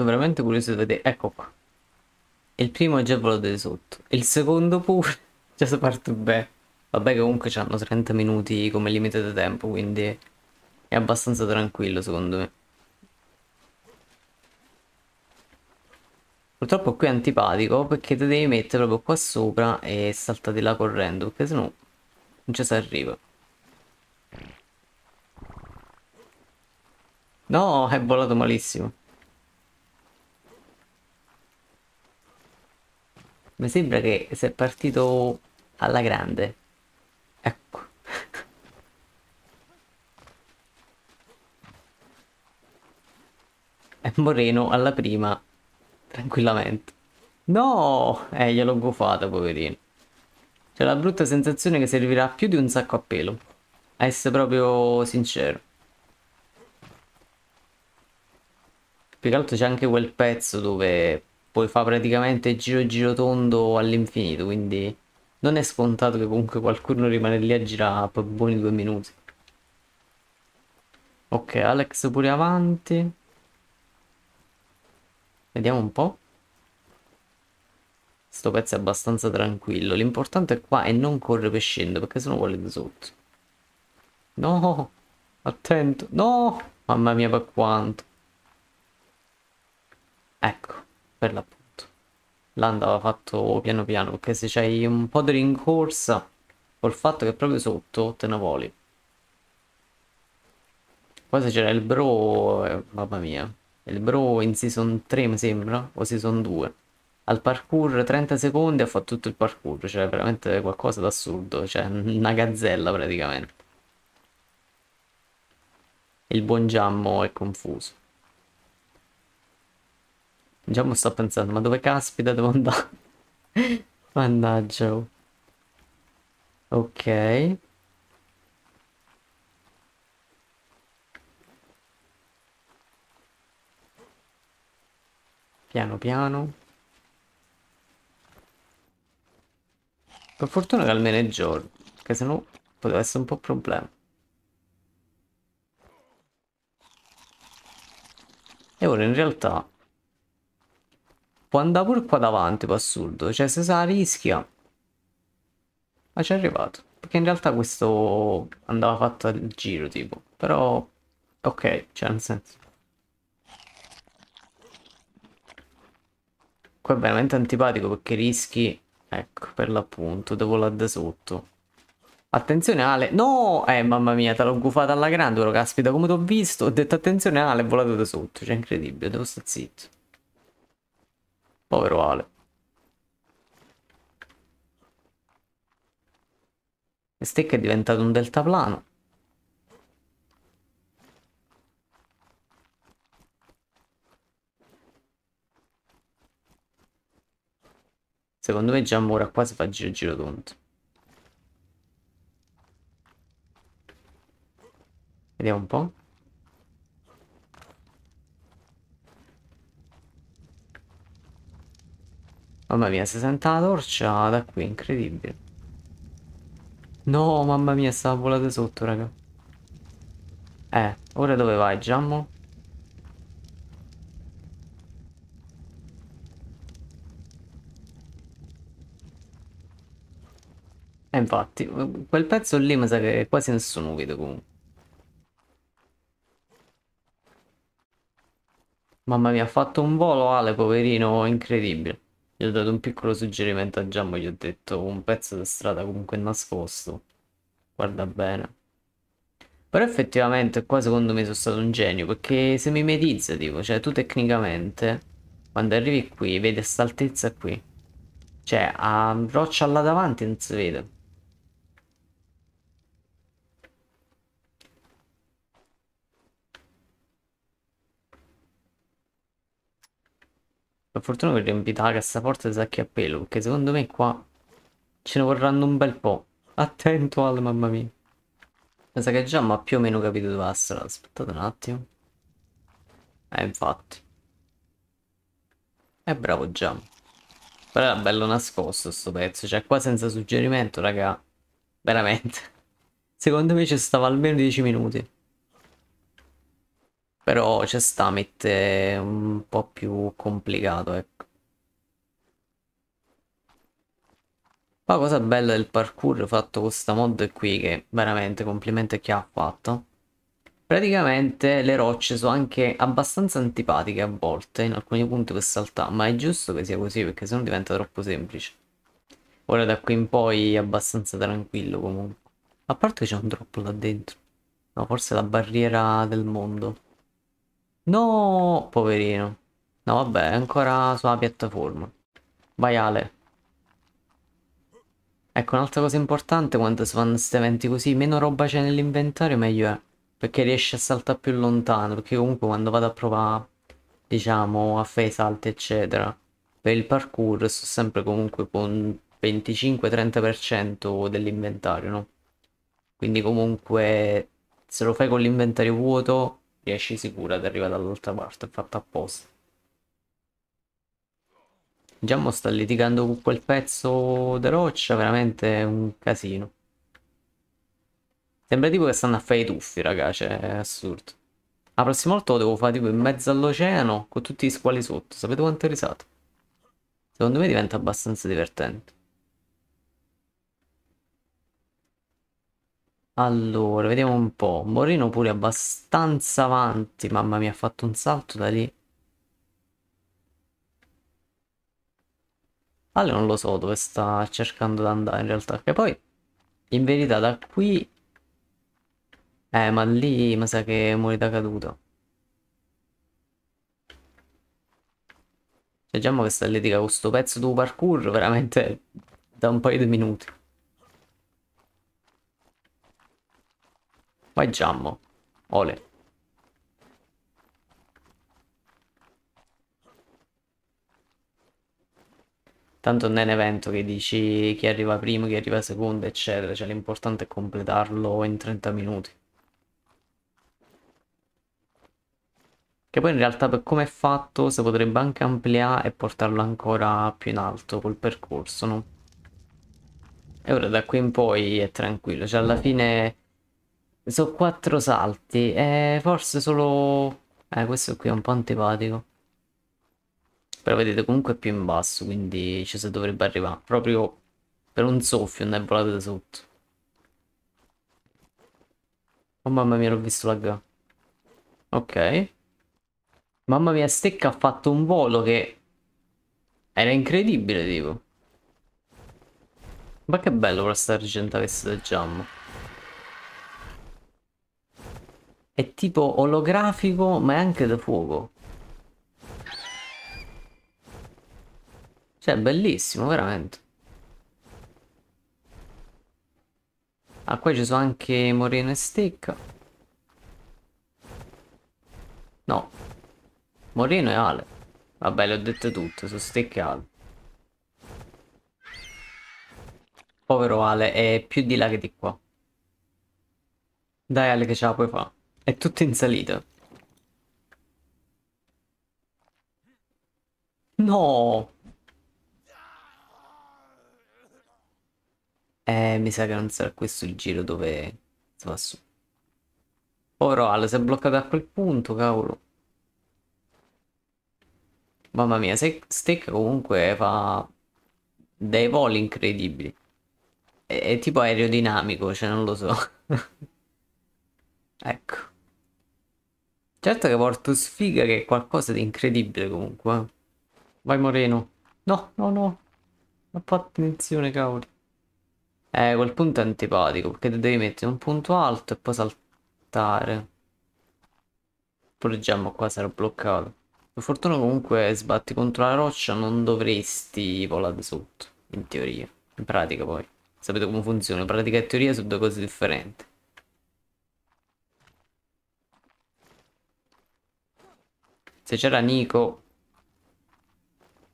Sono veramente curioso di vedere. Ecco qua. Il primo è già volato di sotto. Il secondo pure. già si parte bene. Vabbè comunque hanno 30 minuti come limite di tempo, quindi è abbastanza tranquillo secondo me. Purtroppo qui è antipatico perché ti devi mettere proprio qua sopra e salta di là correndo, perché sennò non ci si arriva. No, è volato malissimo. Mi sembra che sia partito alla grande. Ecco. e Moreno alla prima, tranquillamente. No! Eh, gliel'ho gufata, poverino. C'è la brutta sensazione che servirà più di un sacco a pelo. A essere proprio sincero. Più che altro c'è anche quel pezzo dove puoi fare praticamente giro giro tondo all'infinito, quindi non è scontato che comunque qualcuno rimane lì a girare per buoni due minuti. Ok, Alex pure avanti. Vediamo un po'. Sto pezzo è abbastanza tranquillo. L'importante è qua e non correre per scendere, perché sennò vuole di sotto. No! Attento! No! Mamma mia, per quanto. Ecco per l'appunto. Là andava fatto piano piano, perché se c'hai un po' di rincorsa, col fatto che proprio sotto te ne voli. Poi se c'era il bro, eh, mamma mia, il bro in season 3 mi sembra, o season 2. Al parkour 30 secondi ha fatto tutto il parkour, cioè veramente qualcosa d'assurdo, cioè una gazzella praticamente. Il buon Giammo è confuso. Già mi sto pensando, ma dove caspita devo andare? Mannaggia. Oh. Ok. Piano piano. Per fortuna che almeno è giorno, che sennò poteva essere un po' problema. E ora in realtà Può andare pure qua davanti, per assurdo. Cioè, se sa rischia. Ma ci è arrivato. Perché in realtà questo andava fatto al giro, tipo. Però, ok, c'è nel senso. Qua è veramente antipatico perché rischi... Ecco, per l'appunto, devo là da sotto. Attenzione Ale, no! Eh, mamma mia, te l'ho gufata alla grande, però caspita, come ti ho visto? Ho detto attenzione Ale, è volato da sotto, cioè incredibile, devo stare zitto. Povero Ale. E Stick è diventato un deltaplano. Secondo me già ora qua si fa giro giro tonto. Vediamo un po'. Mamma mia, si sente una torcia da qui, incredibile. No, mamma mia, stava volata sotto, raga. Eh, ora dove vai, Giammo? E eh, infatti, quel pezzo lì mi sa che quasi nessuno vede comunque. Mamma mia, ha fatto un volo Ale, poverino, incredibile. Gli ho dato un piccolo suggerimento a Giammo, gli ho detto un pezzo di strada comunque nascosto. Guarda bene. Però effettivamente qua secondo me sono stato un genio, perché se mimetizza, tipo, cioè tu tecnicamente, quando arrivi qui, vedi a altezza qui. Cioè, a roccia là davanti non si vede. Per fortuna che riempita la cassaforte di sacchi a pelo, perché secondo me qua ce ne vorranno un bel po'. Attento al mamma mia. Pensa che già mi ha più o meno capito dove essere. Aspettate un attimo. Eh, infatti. E bravo già. Però era bello nascosto sto pezzo. Cioè, qua senza suggerimento, raga. Veramente. Secondo me ci stava almeno 10 minuti però c'è sta mette un po' più complicato ecco la cosa bella del parkour fatto con sta mod è qui che veramente complimenti a chi ha fatto praticamente le rocce sono anche abbastanza antipatiche a volte in alcuni punti per saltare ma è giusto che sia così perché sennò diventa troppo semplice ora da qui in poi è abbastanza tranquillo comunque a parte che c'è un troppo là dentro no forse la barriera del mondo No, poverino. No, vabbè, è ancora sulla piattaforma. Vai Ale. Ecco, un'altra cosa importante quando si fanno questi eventi così, meno roba c'è nell'inventario meglio è. Perché riesce a saltare più lontano, perché comunque quando vado a provare, diciamo, a fare i salti eccetera, per il parkour sto sempre comunque con 25-30% dell'inventario, no? Quindi comunque se lo fai con l'inventario vuoto riesci sicura ad arrivare dall'altra parte, è fatto apposta. Giammo sta litigando con quel pezzo di roccia, veramente un casino. Sembra tipo che stanno a fare i tuffi, raga, cioè, è assurdo. La prossima volta lo devo fare tipo in mezzo all'oceano con tutti gli squali sotto, sapete quanto è risato? Secondo me diventa abbastanza divertente. Allora, vediamo un po'. Moreno pure abbastanza avanti. Mamma mia, ha fatto un salto da lì. Ale non lo so dove sta cercando di andare in realtà. Che poi, in verità, da qui... Eh, ma lì mi sa che muore da caduto. Cioè, già che sta litiga con questo pezzo di parkour, veramente da un paio di minuti. Vai Giammo. Ole. Tanto non è un evento che dici chi arriva primo, chi arriva secondo, eccetera. Cioè l'importante è completarlo in 30 minuti. Che poi in realtà per come è fatto si potrebbe anche ampliare e portarlo ancora più in alto col percorso, no? E ora da qui in poi è tranquillo. Cioè alla fine sono quattro salti. Eh, forse solo... Eh, questo qui è un po' antipatico. Però vedete comunque è più in basso, quindi ci si dovrebbe arrivare. Proprio per un soffio non è volato da sotto. Oh mamma mia, l'ho visto laggare. Ok. Mamma mia, Stecca ha fatto un volo che... Era incredibile, tipo. Ma che bello questa argenta vestita da jam. È tipo olografico, ma è anche da fuoco. Cioè, bellissimo, veramente. Ah, qua ci sono anche moreno e stecca. No. Moreno e Ale. Vabbè, le ho dette tutte, sono stecca e Ale. Povero Ale, è più di là che di qua. Dai Ale che ce la puoi fare. È tutto in salita. No! Eh, mi sa che non sarà questo il giro dove si va su. Oh, Roal, si è bloccato a quel punto, cavolo. Mamma mia, se Steak comunque fa dei voli incredibili. È, è tipo aerodinamico, cioè non lo so. ecco. Certo che porto sfiga che è qualcosa di incredibile comunque. Eh. Vai Moreno. No, no, no. Ma fa attenzione, cavoli. Eh, quel punto è antipatico, perché devi mettere un punto alto e poi saltare. Pure Gemma qua sarò bloccato. Per fortuna comunque sbatti contro la roccia, non dovresti volare sotto, in teoria. In pratica poi. Sapete come funziona, pratica e teoria sono due cose differenti. Se c'era Nico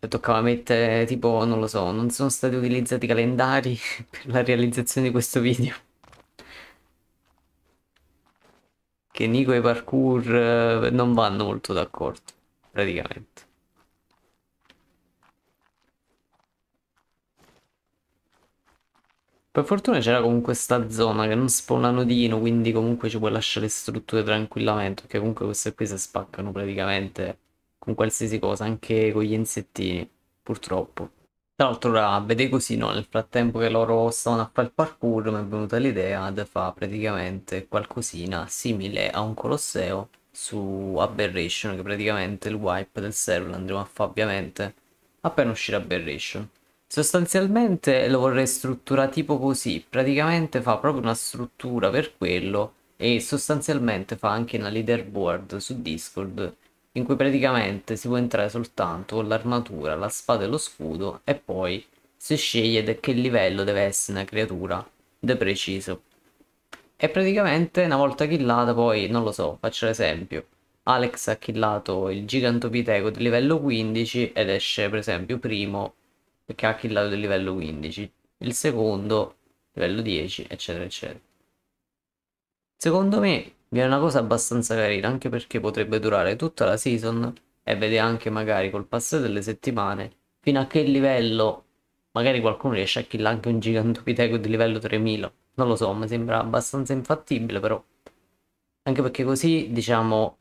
toccava mettere tipo non lo so non sono stati utilizzati calendari per la realizzazione di questo video che Nico e parkour eh, non vanno molto d'accordo praticamente Per fortuna c'era comunque sta zona che non spawna nodino, quindi comunque ci puoi lasciare le strutture tranquillamente, perché comunque queste qui si spaccano praticamente con qualsiasi cosa, anche con gli insettini, purtroppo. Tra l'altro ora vede così, no? Nel frattempo che loro stavano a fare il parkour mi è venuta l'idea di fare praticamente qualcosina simile a un colosseo su Aberration, che praticamente il wipe del server lo andremo a fare ovviamente appena uscirà Aberration. Sostanzialmente lo vorrei strutturare tipo così, praticamente fa proprio una struttura per quello e sostanzialmente fa anche una leaderboard su Discord in cui praticamente si può entrare soltanto con l'armatura, la spada e lo scudo e poi si sceglie da che livello deve essere una creatura, de preciso. E praticamente una volta killata poi, non lo so, faccio l'esempio. Alex ha killato il gigantopiteco di livello 15 ed esce per esempio primo perché ha killato del livello 15, il secondo livello 10, eccetera, eccetera. Secondo me viene una cosa abbastanza carina, anche perché potrebbe durare tutta la season e vede anche magari col passare delle settimane fino a che livello magari qualcuno riesce a killare anche un gigantopiteco di livello 3000. Non lo so, mi sembra abbastanza infattibile però. Anche perché così, diciamo,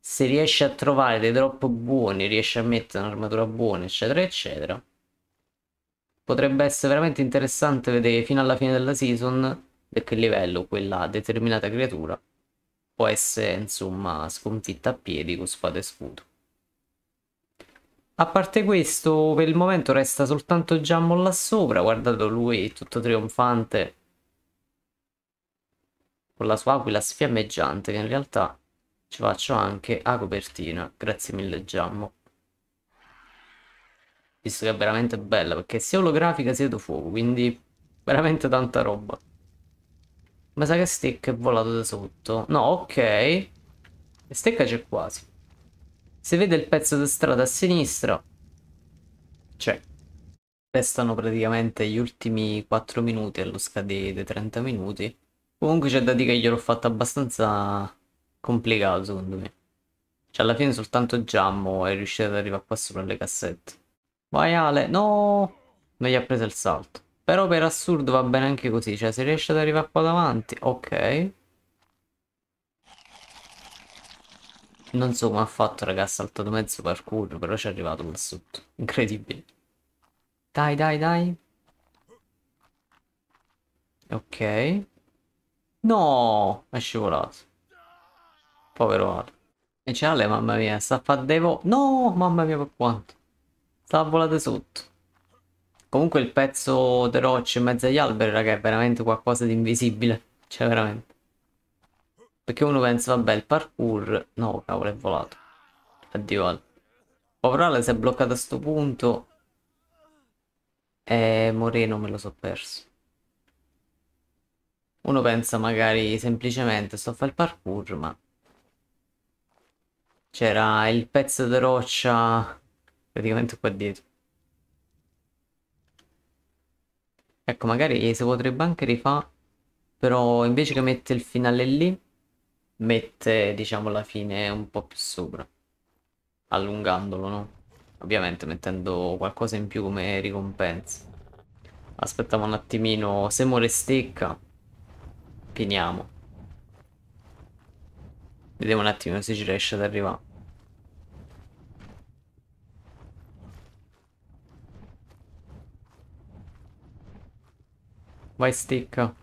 se riesce a trovare dei drop buoni, riesce a mettere un'armatura buona, eccetera, eccetera, potrebbe essere veramente interessante vedere fino alla fine della season da che livello quella determinata creatura può essere insomma sconfitta a piedi con spada e scudo. A parte questo, per il momento resta soltanto Jammo là sopra, guardato lui tutto trionfante con la sua aquila sfiammeggiante che in realtà ci faccio anche a copertina. Grazie mille Jammo visto che è veramente bella, perché sia olografica sia da fuoco, quindi veramente tanta roba. Ma sa che stick è volato da sotto? No, ok. E stecca c'è quasi. Se vede il pezzo di strada a sinistra, cioè Restano praticamente gli ultimi 4 minuti allo scadere dei 30 minuti. Comunque c'è da dire che gliel'ho fatto abbastanza complicato, secondo me. Cioè, alla fine soltanto Giammo è riuscito ad arrivare qua sopra le cassette. Vai Ale, no! Non gli ha preso il salto. Però per assurdo va bene anche così, cioè se riesce ad arrivare qua davanti, ok. Non so come ha fatto ragazzi, ha saltato mezzo parkour, però ci è arrivato là sotto. Incredibile. Dai, dai, dai. Ok. No, è scivolato. Povero Ale. E c'è Ale, mamma mia, sta a fare devo... No, mamma mia per quanto. Stava volato sotto. Comunque il pezzo di Roach in mezzo agli alberi, raga, è veramente qualcosa di invisibile. Cioè, veramente. Perché uno pensa, vabbè, il parkour... No, cavolo, è volato. Addio al... Povero si è bloccato a sto punto. E Moreno me lo so perso. Uno pensa magari semplicemente sto a fare il parkour, ma... C'era il pezzo di roccia praticamente qua dietro ecco magari si potrebbe anche rifare però invece che mette il finale lì mette diciamo la fine un po' più sopra allungandolo no? ovviamente mettendo qualcosa in più come ricompensa aspettiamo un attimino se muore stecca finiamo vediamo un attimo se ci riesce ad arrivare Vai stecca.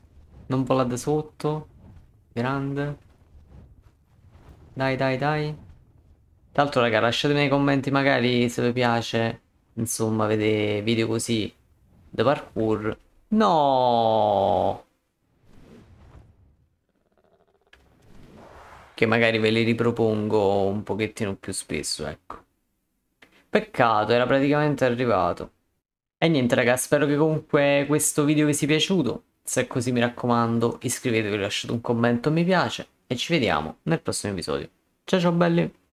Non vola da sotto. Grande. Dai, dai, dai. Tra l'altro, raga, lasciatemi nei commenti magari se vi piace. Insomma, vedete video così. The parkour. No! Che magari ve li ripropongo un pochettino più spesso, ecco. Peccato, era praticamente arrivato. E niente ragazzi, spero che comunque questo video vi sia piaciuto. Se è così mi raccomando iscrivetevi, lasciate un commento, mi piace e ci vediamo nel prossimo episodio. Ciao ciao belli!